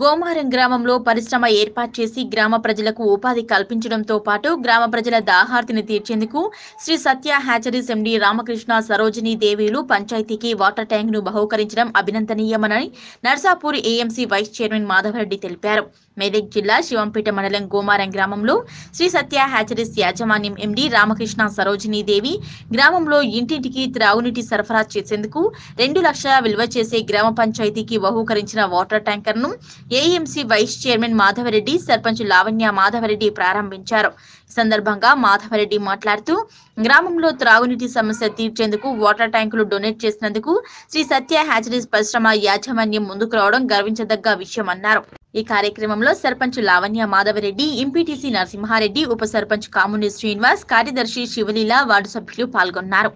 గోమారం గ్రామంలో పరిశ్రమ ఏర్పాటు చేసి గ్రామ ప్రజలకు ఉపాధి కల్పించడంతో పాటు గ్రామ ప్రజల దాహార్తిని తీర్చేందుకు శ్రీ సత్య హ్యాచరీస్ ఎండి రామకృష్ణ సరోజినీ దేవీలు పంచాయతీకి వాటర్ ట్యాంక్ ను బహూకరించడం అభినందనీయమని Narsapur AMC vice chairman Madhavareddy తెలిపారు మెదక్ జిల్లా శివంపేట మండలం గోమారం గ్రామంలో శ్రీ సత్య హ్యాచరీస్ యాజమాన్యం ఎండి రామకృష్ణ సరోజినీ దేవి గ్రామంలో ఇంటింటికి త్రాగునీటి సరఫరా చేసేందుకు రెండు లక్షల విలువ చేసే గ్రామ పంచాయతీకి బహూకరించిన వాటర్ ట్యాంకర్ను AMC vice chairman Madhavareddy sarpanch Lavanya Madhavareddy ప్రారంభించారు సందర్భంగా మాధవరెడ్డి మాట్లాడుతూ గ్రామంలో త్రాగునీటి సమస్య తీర్చేందుకు వాటర్ ట్యాంకులు డొనేట్ చేసినందుకు శ్రీ సత్య హ్యాచరీస్ పరిశ్రమ యాజమాన్యం ముందుకు రావడం గర్వించదగ్గ విషయం అన్నారు ఈ కార్యక్రమంలో సర్పంచ్ లావణ్య మాధవరెడ్డి ఎంపీటీసీ నరసింహారెడ్డి ఉప సర్పంచ్ కాముని శ్రీనివాస్ కార్యదర్శి శివలీల వార్డు సభ్యులు పాల్గొన్నారు